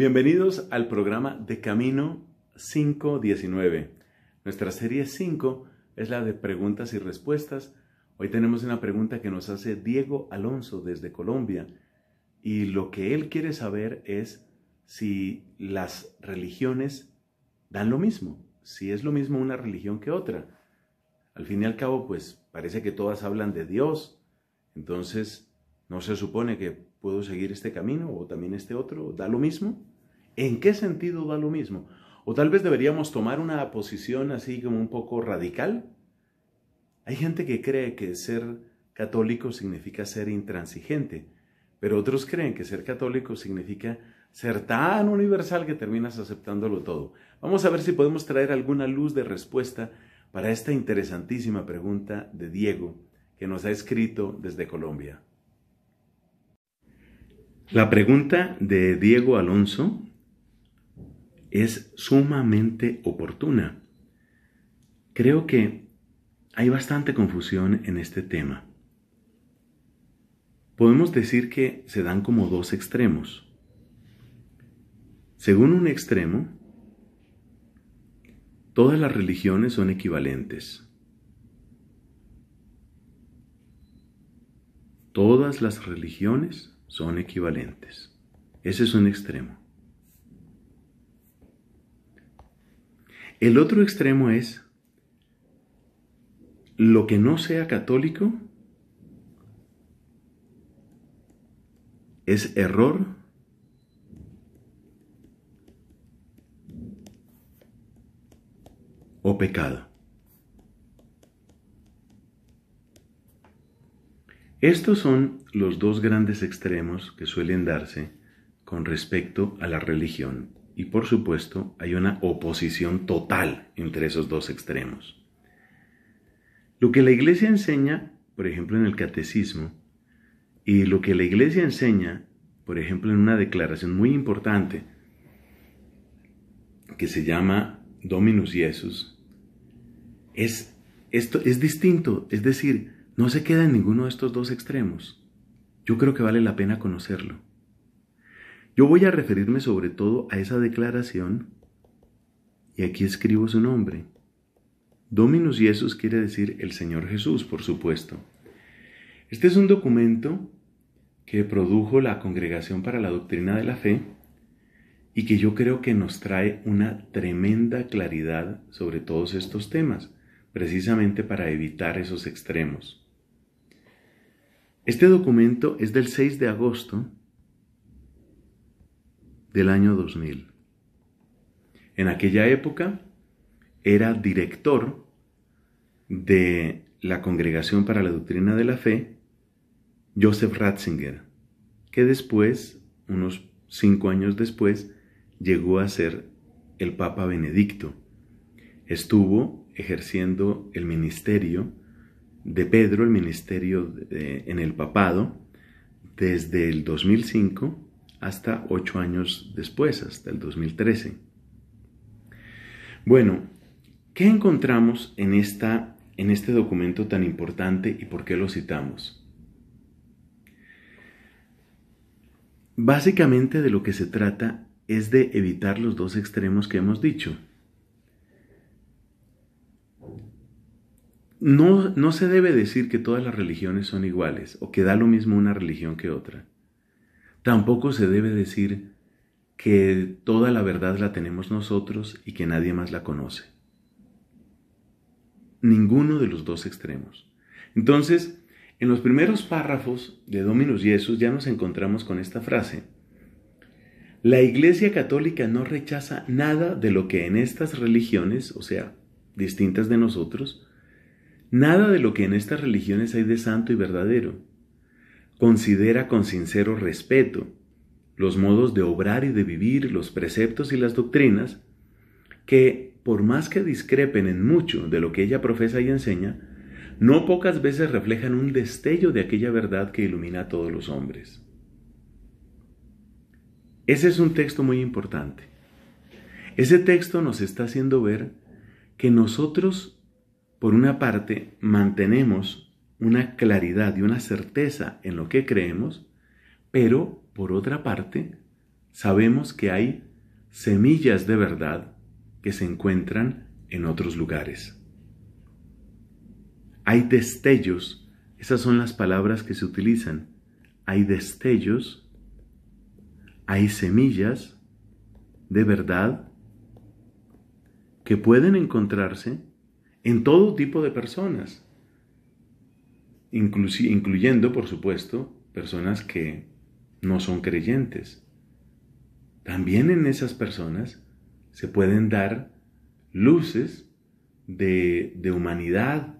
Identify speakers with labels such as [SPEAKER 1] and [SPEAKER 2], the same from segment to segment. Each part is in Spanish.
[SPEAKER 1] Bienvenidos al programa de Camino 519. Nuestra serie 5 es la de preguntas y respuestas. Hoy tenemos una pregunta que nos hace Diego Alonso desde Colombia y lo que él quiere saber es si las religiones dan lo mismo, si es lo mismo una religión que otra. Al fin y al cabo, pues parece que todas hablan de Dios, entonces no se supone que puedo seguir este camino o también este otro, da lo mismo. ¿En qué sentido va lo mismo? O tal vez deberíamos tomar una posición así como un poco radical. Hay gente que cree que ser católico significa ser intransigente, pero otros creen que ser católico significa ser tan universal que terminas aceptándolo todo. Vamos a ver si podemos traer alguna luz de respuesta para esta interesantísima pregunta de Diego, que nos ha escrito desde Colombia. La pregunta de Diego Alonso es sumamente oportuna. Creo que hay bastante confusión en este tema. Podemos decir que se dan como dos extremos. Según un extremo, todas las religiones son equivalentes. Todas las religiones son equivalentes. Ese es un extremo. El otro extremo es lo que no sea católico es error o pecado. Estos son los dos grandes extremos que suelen darse con respecto a la religión. Y por supuesto, hay una oposición total entre esos dos extremos. Lo que la iglesia enseña, por ejemplo, en el catecismo, y lo que la iglesia enseña, por ejemplo, en una declaración muy importante que se llama Dominus Iesus, es, esto, es distinto. Es decir, no se queda en ninguno de estos dos extremos. Yo creo que vale la pena conocerlo. Yo voy a referirme sobre todo a esa declaración, y aquí escribo su nombre. Dominus Jesus quiere decir el Señor Jesús, por supuesto. Este es un documento que produjo la Congregación para la Doctrina de la Fe y que yo creo que nos trae una tremenda claridad sobre todos estos temas, precisamente para evitar esos extremos. Este documento es del 6 de agosto del año 2000. En aquella época era director de la Congregación para la Doctrina de la Fe, Joseph Ratzinger, que después, unos cinco años después, llegó a ser el Papa Benedicto. Estuvo ejerciendo el ministerio de Pedro, el ministerio en el papado, desde el 2005 hasta ocho años después, hasta el 2013. Bueno, ¿qué encontramos en, este documento tan importante y por qué lo citamos? Básicamente de lo que se trata es de evitar los dos extremos que hemos dicho. no, se debe decir que todas las religiones son iguales o que da lo mismo una religión que otra. Tampoco se debe decir que toda la verdad la tenemos nosotros y que nadie más la conoce. Ninguno de los dos extremos. Entonces, en los primeros párrafos de Dominus Jesús ya nos encontramos con esta frase. La Iglesia Católica no rechaza nada de lo que en estas religiones, o sea, distintas de nosotros, nada de lo que en estas religiones hay de santo y verdadero considera con sincero respeto los modos de obrar y de vivir, los preceptos y las doctrinas, que por más que discrepen en mucho de lo que ella profesa y enseña, no pocas veces reflejan un destello de aquella verdad que ilumina a todos los hombres. Ese es un texto muy importante. Ese texto nos está haciendo ver que nosotros, por una parte, mantenemos una claridad y una certeza en lo que creemos, pero por otra parte, sabemos que hay semillas de verdad que se encuentran en otros lugares. Hay destellos, esas son las palabras que se utilizan. Hay destellos, hay semillas de verdad que pueden encontrarse en todo tipo de personas, incluyendo, por supuesto, personas que no son creyentes. También en esas personas se pueden dar luces de, humanidad,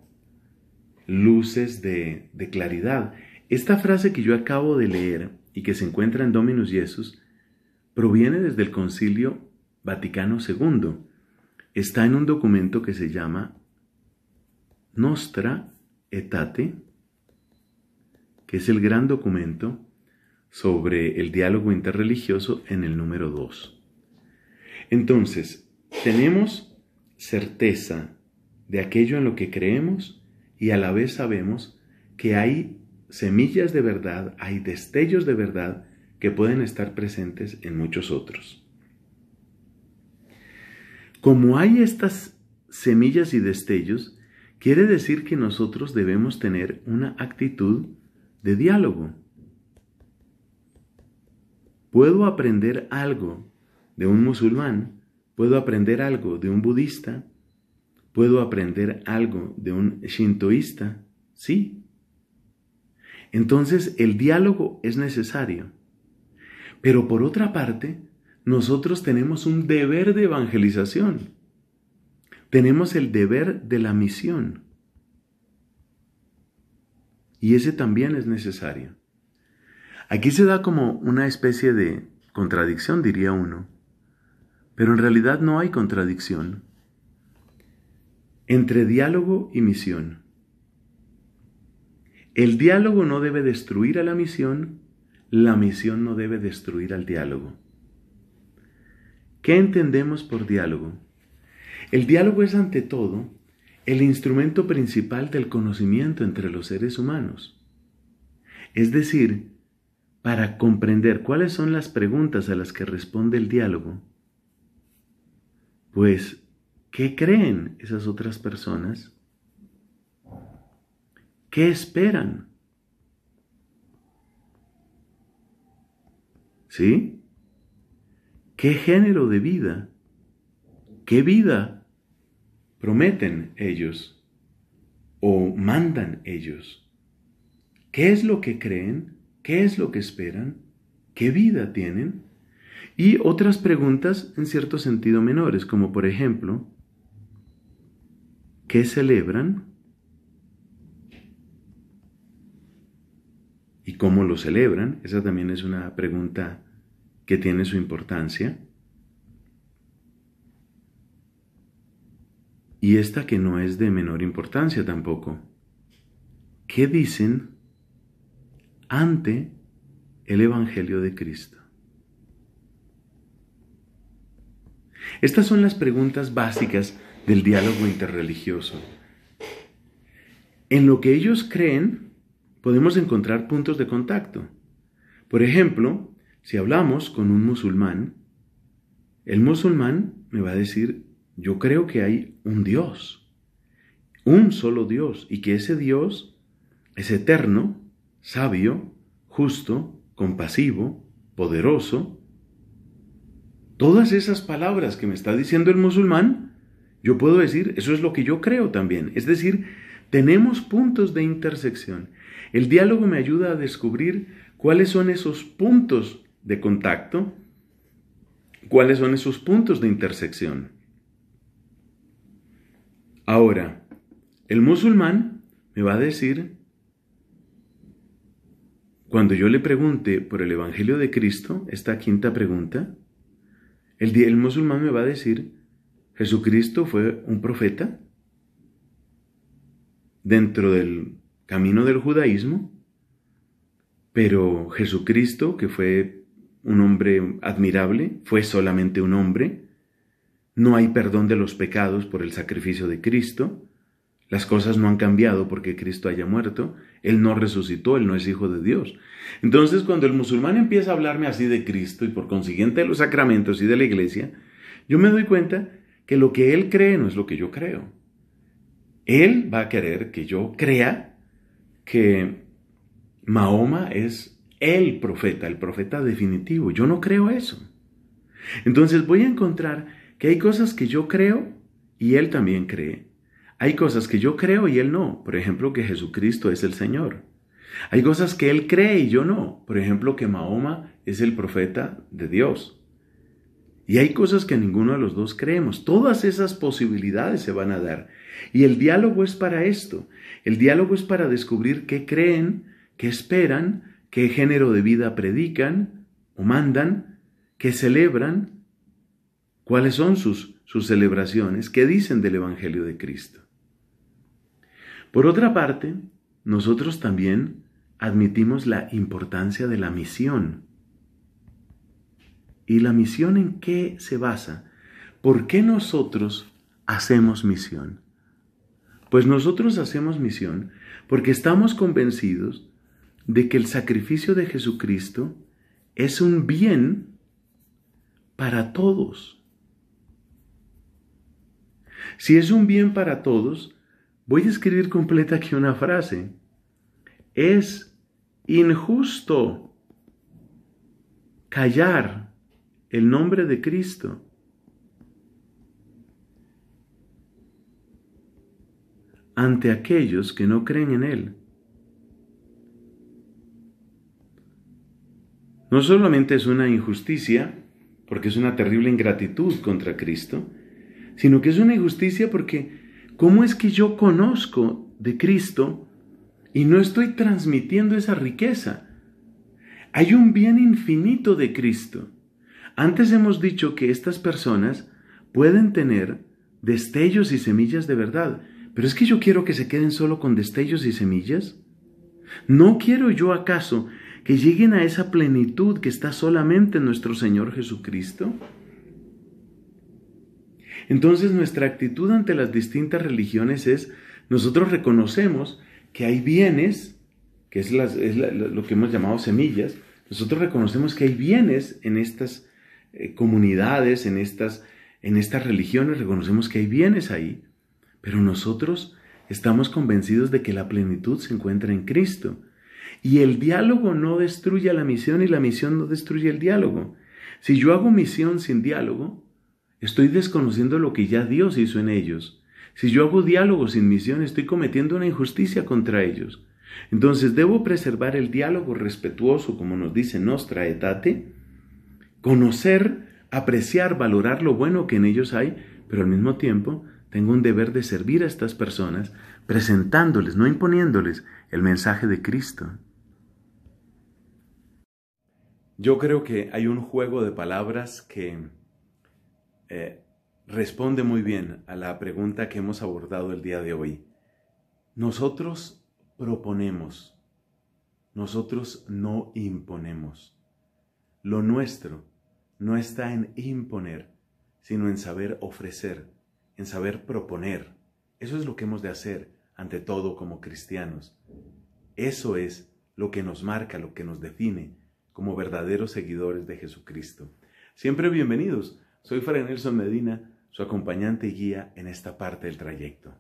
[SPEAKER 1] luces de, claridad. Esta frase que yo acabo de leer y que se encuentra en Dominus Jesus proviene desde el Concilio Vaticano II. Está en un documento que se llama Nostra Etate que es el gran documento sobre el diálogo interreligioso en el número 2. Entonces, tenemos certeza de aquello en lo que creemos y a la vez sabemos que hay semillas de verdad, hay destellos de verdad que pueden estar presentes en muchos otros. Como hay estas semillas y destellos, quiere decir que nosotros debemos tener una actitud de diálogo. Puedo aprender algo de un musulmán, puedo aprender algo de un budista, puedo aprender algo de un shintoísta, sí. Entonces el diálogo es necesario. Pero por otra parte, nosotros tenemos un deber de evangelización. Tenemos el deber de la misión. Y ese también es necesario. Aquí se da como una especie de contradicción, diría uno. Pero en realidad no hay contradicción entre diálogo y misión. El diálogo no debe destruir a la misión, la misión no debe destruir al diálogo. ¿Qué entendemos por diálogo? El diálogo es ante todo el instrumento principal del conocimiento entre los seres humanos. Es decir, para comprender cuáles son las preguntas a las que responde el diálogo, pues, ¿qué creen esas otras personas? ¿Qué esperan? ¿Sí? ¿Qué género de vida? ¿Qué vida prometen ellos o mandan ellos? ¿Qué es lo que creen? ¿Qué es lo que esperan? ¿Qué vida tienen? Y otras preguntas en cierto sentido menores, como por ejemplo, ¿qué celebran? ¿Y cómo lo celebran? Esa también es una pregunta que tiene su importancia. y esta que no es de menor importancia tampoco. ¿Qué dicen ante el Evangelio de Cristo? Estas son las preguntas básicas del diálogo interreligioso. En lo que ellos creen podemos encontrar puntos de contacto. Por ejemplo, si hablamos con un musulmán, el musulmán me va a decir yo creo que hay un Dios, un solo Dios, y que ese Dios es eterno, sabio, justo, compasivo, poderoso. Todas esas palabras que me está diciendo el musulmán, yo puedo decir, eso es lo que yo creo también. Es decir, tenemos puntos de intersección. El diálogo me ayuda a descubrir cuáles son esos puntos de contacto, cuáles son esos puntos de intersección. Ahora, el musulmán me va a decir, cuando yo le pregunte por el Evangelio de Cristo, esta quinta pregunta, el, el musulmán me va a decir, ¿Jesucristo fue un profeta? Dentro del camino del judaísmo, pero Jesucristo, que fue un hombre admirable, fue solamente un hombre, no hay perdón de los pecados por el sacrificio de Cristo, las cosas no han cambiado porque Cristo haya muerto, Él no resucitó, Él no es hijo de Dios. Entonces cuando el musulmán empieza a hablarme así de Cristo y por consiguiente de los sacramentos y de la iglesia, yo me doy cuenta que lo que Él cree no es lo que yo creo. Él va a querer que yo crea que Mahoma es el profeta, el profeta definitivo. Yo no creo eso. Entonces voy a encontrar que hay cosas que yo creo y él también cree. Hay cosas que yo creo y él no. Por ejemplo, que Jesucristo es el Señor. Hay cosas que él cree y yo no. Por ejemplo, que Mahoma es el profeta de Dios. Y hay cosas que ninguno de los dos creemos. Todas esas posibilidades se van a dar. Y el diálogo es para esto. El diálogo es para descubrir qué creen, qué esperan, qué género de vida predican o mandan, qué celebran, cuáles son sus, sus celebraciones, qué dicen del Evangelio de Cristo. Por otra parte, nosotros también admitimos la importancia de la misión. ¿Y la misión en qué se basa? ¿Por qué nosotros hacemos misión? Pues nosotros hacemos misión porque estamos convencidos de que el sacrificio de Jesucristo es un bien para todos. Si es un bien para todos, voy a escribir completa aquí una frase. Es injusto callar el nombre de Cristo. ante aquellos que no creen en Él. No solamente es una injusticia, porque es una terrible ingratitud contra Cristo, sino que es una injusticia porque ¿cómo es que yo conozco de Cristo y no estoy transmitiendo esa riqueza? Hay un bien infinito de Cristo. Antes hemos dicho que estas personas pueden tener destellos y semillas de verdad, pero es que yo quiero que se queden solo con destellos y semillas. ¿No quiero yo acaso que lleguen a esa plenitud que está solamente en nuestro Señor Jesucristo? Entonces nuestra actitud ante las distintas religiones es, nosotros reconocemos que hay bienes, que es, lo que hemos llamado semillas, nosotros reconocemos que hay bienes en estas eh, comunidades, en estas, en estas religiones, reconocemos que hay bienes ahí, pero nosotros estamos convencidos de que la plenitud se encuentra en Cristo. Y el diálogo no destruye a la misión y la misión no destruye el diálogo. Si yo hago misión sin diálogo, Estoy desconociendo lo que ya Dios hizo en ellos. Si yo hago diálogo sin misión, estoy cometiendo una injusticia contra ellos. Entonces debo preservar el diálogo respetuoso, como nos dice Nostra Etate, conocer, apreciar, valorar lo bueno que en ellos hay, pero al mismo tiempo tengo un deber de servir a estas personas, presentándoles, no imponiéndoles, el mensaje de Cristo. Yo creo que hay un juego de palabras que eh, responde muy bien a la pregunta que hemos abordado el día de hoy. Nosotros proponemos, nosotros no imponemos. Lo nuestro no está en imponer, sino en saber ofrecer, en saber proponer. Eso es lo que hemos de hacer ante todo como cristianos. Eso es lo que nos marca, lo que nos define como verdaderos seguidores de Jesucristo. Siempre bienvenidos soy Fray Nelson Medina, su acompañante y guía en esta parte del trayecto.